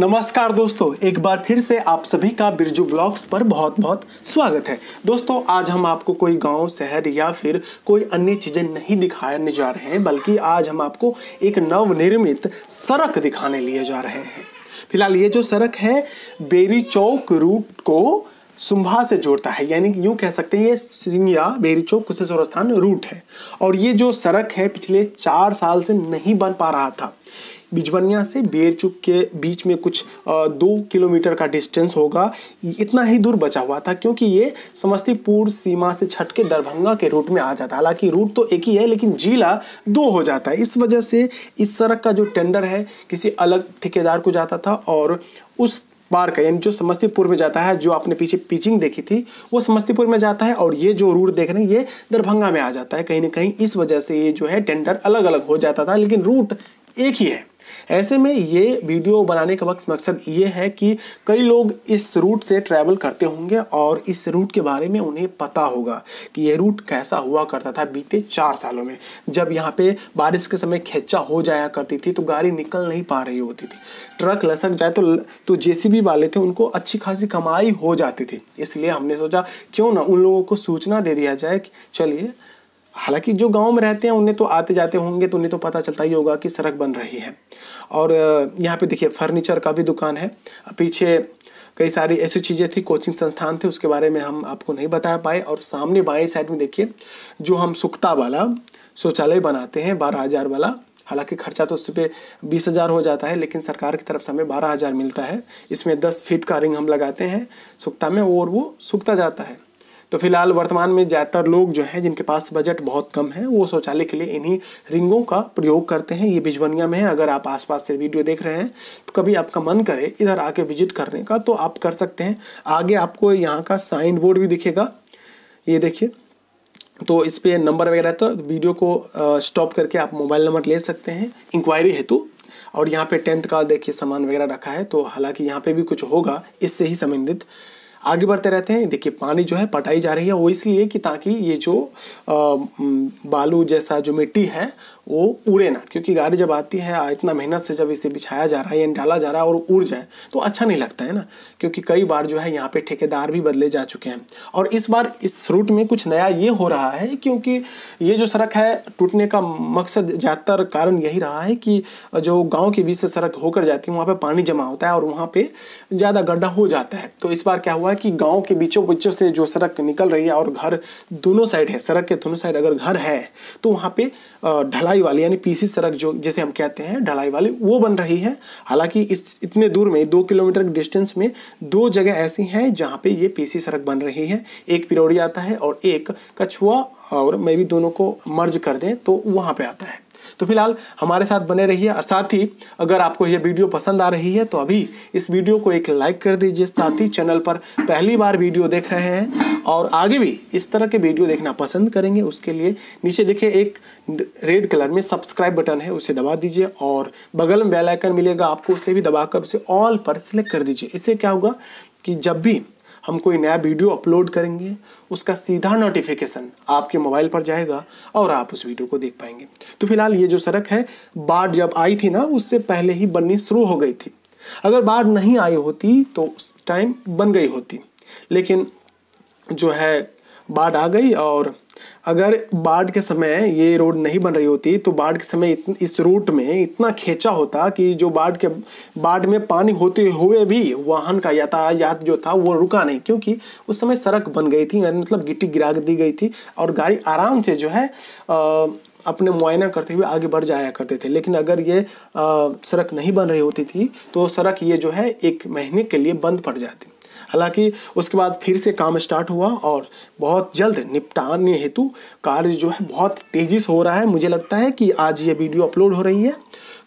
नमस्कार दोस्तों एक बार फिर से आप सभी का बिरजू ब्लॉग्स पर बहुत बहुत स्वागत है दोस्तों आज हम आपको कोई गांव शहर या फिर कोई अन्य चीज़ें नहीं दिखाने जा रहे हैं बल्कि आज हम आपको एक नवनिर्मित सड़क दिखाने लिए जा रहे हैं फिलहाल ये जो सड़क है बेरी चौक रूट को सुंभा से जोड़ता है यानी यूँ कह सकते हैं ये सिंगिया चौक कुशेश्वर स्थान रूट है और ये जो सड़क है पिछले चार साल से नहीं बन पा रहा था बिजवनिया से बेरचुक के बीच में कुछ दो किलोमीटर का डिस्टेंस होगा इतना ही दूर बचा हुआ था क्योंकि ये समस्तीपुर सीमा से छट के दरभंगा के रूट में आ जाता हालांकि रूट तो एक ही है लेकिन जिला दो हो जाता है इस वजह से इस सड़क का जो टेंडर है किसी अलग ठेकेदार को जाता था और उस बार का यानी जो समस्तीपुर में जाता है जो आपने पीछे पिचिंग देखी थी वो समस्तीपुर में जाता है और ये जो रूट देख रहे हैं ये दरभंगा में आ जाता है कहीं ना कहीं इस वजह से ये जो है टेंडर अलग अलग हो जाता था लेकिन रूट एक ही है ऐसे में ये वीडियो बनाने का वक्त मकसद ये है कि कई लोग इस रूट से ट्रैवल करते होंगे और इस रूट के बारे में उन्हें पता होगा कि यह रूट कैसा हुआ करता था बीते चार सालों में जब यहाँ पे बारिश के समय खेचा हो जाया करती थी तो गाड़ी निकल नहीं पा रही होती थी ट्रक लसक जाए तो तो जे वाले थे उनको अच्छी खासी कमाई हो जाती थी इसलिए हमने सोचा क्यों ना उन लोगों को सूचना दे दिया जाए कि चलिए हालांकि जो गांव में रहते हैं उन्हें तो आते जाते होंगे तो उन्हें तो पता चलता ही होगा कि सड़क बन रही है और यहाँ पे देखिए फर्नीचर का भी दुकान है पीछे कई सारी ऐसी चीज़ें थी कोचिंग संस्थान थे उसके बारे में हम आपको नहीं बता पाए और सामने बाएं साइड में देखिए जो हम सुखता वाला शौचालय बनाते हैं बारह हज़ार वाला हालांकि खर्चा तो उस पर बीस हज़ार हो जाता है लेकिन सरकार की तरफ से हमें बारह हज़ार मिलता है इसमें दस फीट का रिंग हम लगाते हैं सुखता में और वो सूखता जाता है तो फिलहाल वर्तमान में ज़्यादातर लोग जो हैं जिनके पास बजट बहुत कम है वो शौचालय के लिए इन्हीं रिंगों का प्रयोग करते हैं ये भिजवनिया में है अगर आप आसपास से वीडियो देख रहे हैं तो कभी आपका मन करे इधर आके विजिट करने का तो आप कर सकते हैं आगे आपको यहाँ का साइन बोर्ड भी दिखेगा ये देखिए तो इस पर नंबर वगैरह तो वीडियो को स्टॉप करके आप मोबाइल नंबर ले सकते हैं इंक्वायरी हेतु और यहाँ पे टेंट का देखिए सामान वगैरह रखा है तो हालांकि यहाँ पे भी कुछ होगा इससे ही संबंधित आगे बढ़ते रहते हैं देखिए पानी जो है पटाई जा रही है वो इसलिए कि ताकि ये जो आ, बालू जैसा जो मिट्टी है वो उड़े ना क्योंकि गाड़ी जब आती है इतना मेहनत से जब इसे बिछाया जा रहा है यानी डाला जा रहा है और उड़ जाए तो अच्छा नहीं लगता है ना क्योंकि कई बार जो है यहाँ पे ठेकेदार भी बदले जा चुके हैं और इस बार इस रूट में कुछ नया ये हो रहा है क्योंकि ये जो सड़क है टूटने का मकसद ज़्यादातर कारण यही रहा है कि जो गाँव के बीच से सड़क होकर जाती है वहाँ पर पानी जमा होता है और वहाँ पर ज़्यादा गड्ढा हो जाता है तो इस बार क्या हुआ हुआ है कि गांव के बीचों बीचों से जो सड़क निकल रही है और घर दोनों साइड है सड़क के दोनों साइड अगर घर है तो वहाँ पे ढलाई वाली यानी पीसी सड़क जो जिसे हम कहते हैं ढलाई वाली वो बन रही है हालांकि इस इतने दूर में दो किलोमीटर डिस्टेंस में दो जगह ऐसी हैं जहाँ पे ये पीसी सड़क बन रही है एक पिरोड़ी आता है और एक कछुआ और मैं भी दोनों को मर्ज कर दें तो वहाँ पर आता है तो फिलहाल हमारे साथ बने रहिए और साथ ही अगर आपको ये वीडियो पसंद आ रही है तो अभी इस वीडियो को एक लाइक कर दीजिए साथ ही चैनल पर पहली बार वीडियो देख रहे हैं और आगे भी इस तरह के वीडियो देखना पसंद करेंगे उसके लिए नीचे देखिए एक रेड कलर में सब्सक्राइब बटन है उसे दबा दीजिए और बगल में बेल आइकन मिलेगा आपको उसे भी दबाकर उसे ऑल पर सिलेक्ट कर दीजिए इससे क्या होगा कि जब भी हम कोई नया वीडियो अपलोड करेंगे उसका सीधा नोटिफिकेशन आपके मोबाइल पर जाएगा और आप उस वीडियो को देख पाएंगे तो फिलहाल ये जो सड़क है बाढ़ जब आई थी ना उससे पहले ही बननी शुरू हो गई थी अगर बाढ़ नहीं आई होती तो उस टाइम बन गई होती लेकिन जो है बाढ़ आ गई और अगर बाढ़ के समय ये रोड नहीं बन रही होती तो बाढ़ के समय इतन, इस रूट में इतना खेचा होता कि जो बाढ़ के बाढ़ में पानी होते हुए भी वाहन का यातायात जो था वो रुका नहीं क्योंकि उस समय सड़क बन गई थी मतलब गिट्टी गिरा दी गई थी और गाड़ी आराम से जो है आ, अपने मुआयना करते हुए आगे बढ़ जाया करते थे लेकिन अगर ये सड़क नहीं बन रही होती थी तो सड़क ये जो है एक महीने के लिए बंद पड़ जाती हालांकि उसके बाद फिर से काम स्टार्ट हुआ और बहुत जल्द निपटाने हेतु कार्य जो है बहुत तेज़ी से हो रहा है मुझे लगता है कि आज ये वीडियो अपलोड हो रही है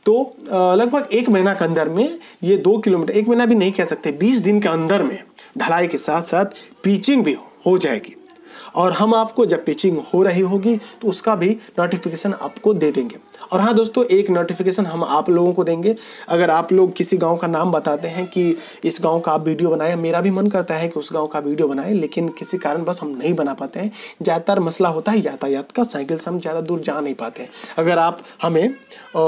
तो लगभग एक महीना के अंदर में ये दो किलोमीटर एक महीना भी नहीं कह सकते बीस दिन के अंदर में ढलाई के साथ साथ पीचिंग भी हो जाएगी और हम आपको जब पिचिंग हो रही होगी तो उसका भी नोटिफिकेशन आपको दे देंगे और हाँ दोस्तों एक नोटिफिकेशन हम आप लोगों को देंगे अगर आप लोग किसी गांव का नाम बताते हैं कि इस गांव का आप वीडियो बनाएं मेरा भी मन करता है कि उस गांव का वीडियो बनाएं लेकिन किसी कारण बस हम नहीं बना पाते हैं ज़्यादातर मसला होता है यातायात का साइकिल से हम ज़्यादा दूर जा नहीं पाते हैं अगर आप हमें आ,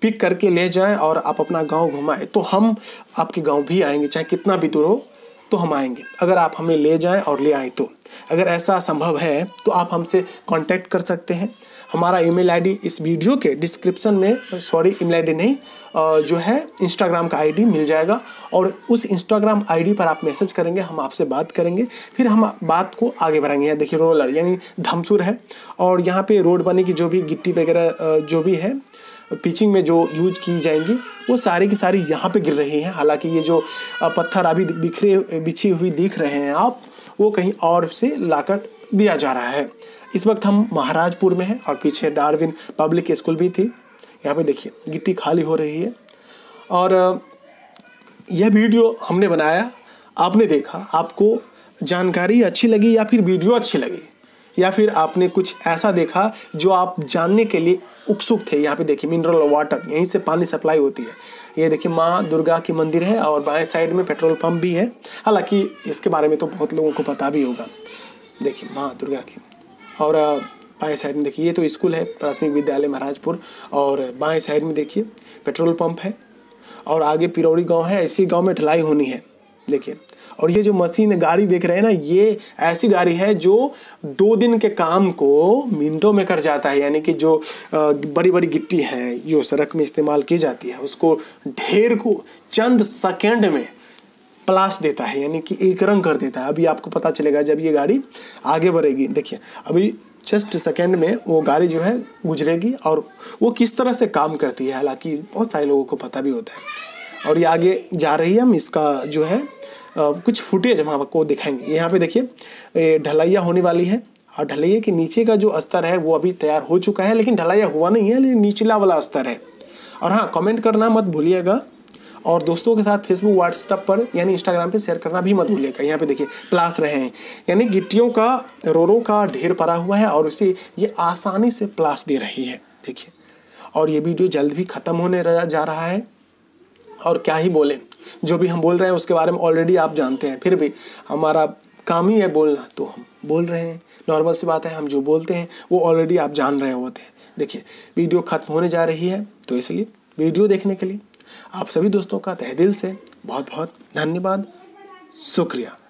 पिक करके ले जाएं और आप अपना गांव घुमाएं तो हम आपके गांव भी आएंगे चाहे कितना भी दूर हो तो हम आएंगे अगर आप हमें ले जाएं और ले आए तो अगर ऐसा संभव है तो आप हमसे कांटेक्ट कर सकते हैं हमारा ईमेल आईडी इस वीडियो के डिस्क्रिप्शन में सॉरी ईमेल आईडी नहीं जो है इंस्टाग्राम का आईडी मिल जाएगा और उस इंस्टाग्राम आईडी पर आप मैसेज करेंगे हम आपसे बात करेंगे फिर हम बात को आगे बढ़ाएंगे यहाँ देखिए रोलर यानी धमसुर है और यहाँ पे रोड बने की जो भी गिट्टी वगैरह जो भी है पिचिंग में जो यूज की जाएंगी वो सारी की सारी यहाँ पे गिर रही हैं हालांकि ये जो पत्थर अभी बिखरे बिछी हुई दिख रहे हैं आप वो कहीं और से लाकर दिया जा रहा है इस वक्त हम महाराजपुर में हैं और पीछे डार्विन पब्लिक स्कूल भी थी यहाँ पे देखिए गिट्टी खाली हो रही है और यह वीडियो हमने बनाया आपने देखा आपको जानकारी अच्छी लगी या फिर वीडियो अच्छी लगी या फिर आपने कुछ ऐसा देखा जो आप जानने के लिए उत्सुक थे यहाँ पे देखिए मिनरल वाटर यहीं से पानी सप्लाई होती है ये देखिए माँ दुर्गा की मंदिर है और बाएं साइड में पेट्रोल पंप भी है हालांकि इसके बारे में तो बहुत लोगों को पता भी होगा देखिए माँ दुर्गा की और बाएं साइड में देखिए ये तो स्कूल है प्राथमिक विद्यालय महाराजपुर और बाएं साइड में देखिए पेट्रोल पंप है और आगे पिरौरी गांव है इसी गांव में ढलाई होनी है देखिए और ये जो मशीन गाड़ी देख रहे हैं ना ये ऐसी गाड़ी है जो दो दिन के काम को मिनटों में कर जाता है यानी कि जो बड़ी बड़ी गिट्टी है जो सड़क में इस्तेमाल की जाती है उसको ढेर को चंद सेकेंड में प्लास देता है यानी कि एक रंग कर देता है अभी आपको पता चलेगा जब ये गाड़ी आगे बढ़ेगी देखिए अभी जस्ट सेकेंड में वो गाड़ी जो है गुजरेगी और वो किस तरह से काम करती है हालांकि बहुत सारे लोगों को पता भी होता है और ये आगे जा रही है हम इसका जो है कुछ फुटेज हम आपको दिखाएंगे यहाँ पे देखिए ढलाइया होने वाली है और ढलैया के नीचे का जो स्तर है वो अभी तैयार हो चुका है लेकिन ढलाइया हुआ नहीं है लेकिन निचला वाला स्तर है और हाँ कमेंट करना मत भूलिएगा और दोस्तों के साथ फेसबुक व्हाट्सएप पर यानी इंस्टाग्राम पे शेयर करना भी मत भूलिएगा यहाँ पे देखिए प्लास रहे हैं यानी गिट्टियों का रोरों का ढेर पड़ा हुआ है और इसे ये आसानी से प्लास दे रही है देखिए और ये वीडियो जल्द भी ख़त्म होने जा रहा है और क्या ही बोले जो भी हम बोल रहे हैं उसके बारे में ऑलरेडी आप जानते हैं फिर भी हमारा काम ही है बोलना तो हम बोल रहे हैं नॉर्मल सी बात है हम जो बोलते हैं वो ऑलरेडी आप जान रहे होते हैं देखिए वीडियो ख़त्म होने जा रही है तो इसलिए वीडियो देखने के लिए आप सभी दोस्तों का तह दिल से बहुत बहुत धन्यवाद शुक्रिया